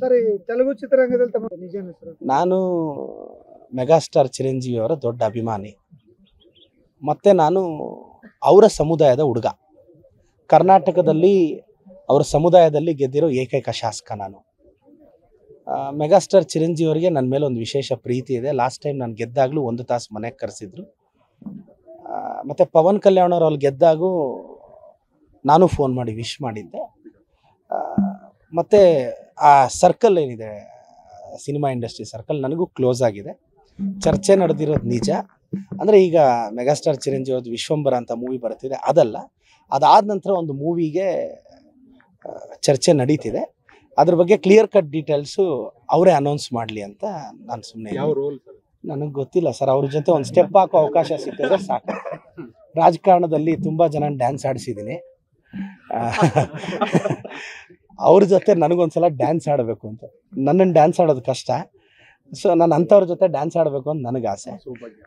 sir Telugu ಚಿತ್ರರಂಗದಲ್ಲಿ ನಾನು megastar Chiranjeevi ಅವರ ದೊಡ್ಡ ಅಭಿಮಾನಿ ಮತ್ತು ನಾನು ಅವರ ಸಮುದಾಯದ ಹುಡುಗ ಕರ್ನಾಟಕದಲ್ಲಿ ಅವರ ಸಮುದಾಯದಲ್ಲಿ ಗೆದ್ದಿರೋ ಏಕೈಕ ಶಾಸಕ ನಾನು ಮೆಗಾಸ್ಟಾರ್ ಚಿರಂಜೀವರಿಗೆ ನನ್ನ ಮೇಲೆ ಒಂದು ವಿಶೇಷ ಪ್ರೀತಿ ಇದೆ ಲಾಸ್ಟ್ ಟೈಮ್ ನಾನು ಗೆದ್ದಾಗಲೂ ಒಂದು ತಾಸು ಮನೆಗೆ ಕರೆಸಿದ್ರು ಮತ್ತು ಪವನ್ ಕಲ್ಯಾಣ್ ಅವರು ಅಲ್ಲಿ ಗೆದ್ದಾಗೂ ನಾನು ಫೋನ್ ಮಾಡಿ ವಿಶ್ ಮಾಡಿದ್ದೆ ಮತ್ತು ಆ ಸರ್ಕಲ್ ಏನಿದೆ ಸಿನಿಮಾ ಇಂಡಸ್ಟ್ರಿ ಸರ್ಕಲ್ ನನಗೂ ಕ್ಲೋಸ್ ಆಗಿದೆ ಚರ್ಚೆ ನಡೆದಿರೋದು ನಿಜ ಅಂದರೆ ಈಗ ಮೆಗಾಸ್ಟಾರ್ ಚಿರಂಜೀವಿ ಅವ್ರದ್ದು ವಿಶ್ವಂಬರ ಅಂತ ಮೂವಿ ಬರ್ತಿದೆ ಅದಲ್ಲ ಅದಾದ ನಂತರ ಒಂದು ಮೂವಿಗೆ ಚರ್ಚೆ ನಡೀತಿದೆ ಅದ್ರ ಬಗ್ಗೆ ಕ್ಲಿಯರ್ ಕಟ್ ಡೀಟೇಲ್ಸು ಅವರೇ ಅನೌನ್ಸ್ ಮಾಡಲಿ ಅಂತ ನಾನು ಸುಮ್ಮನೆ ನನಗೆ ಗೊತ್ತಿಲ್ಲ ಸರ್ ಅವ್ರ ಜೊತೆ ಒಂದು ಸ್ಟೆಪ್ ಹಾಕೋ ಅವಕಾಶ ಸಿಕ್ಕಿದ್ರೆ ಸಾಕು ರಾಜಕಾರಣದಲ್ಲಿ ತುಂಬ ಜನ ಡ್ಯಾನ್ಸ್ ಆಡಿಸಿದ್ದೀನಿ ಅವ್ರ ಜೊತೆ ನನಗೊಂದ್ಸಲ ಡ್ಯಾನ್ಸ್ ಆಡಬೇಕು ಅಂತ ನನ್ನನ್ನು ಡ್ಯಾನ್ಸ್ ಆಡೋದು ಕಷ್ಟ ಸೊ ನಾನು ಅಂಥವ್ರ ಜೊತೆ ಡ್ಯಾನ್ಸ್ ಆಡಬೇಕು ಅಂತ ನನಗೆ ಆಸೆ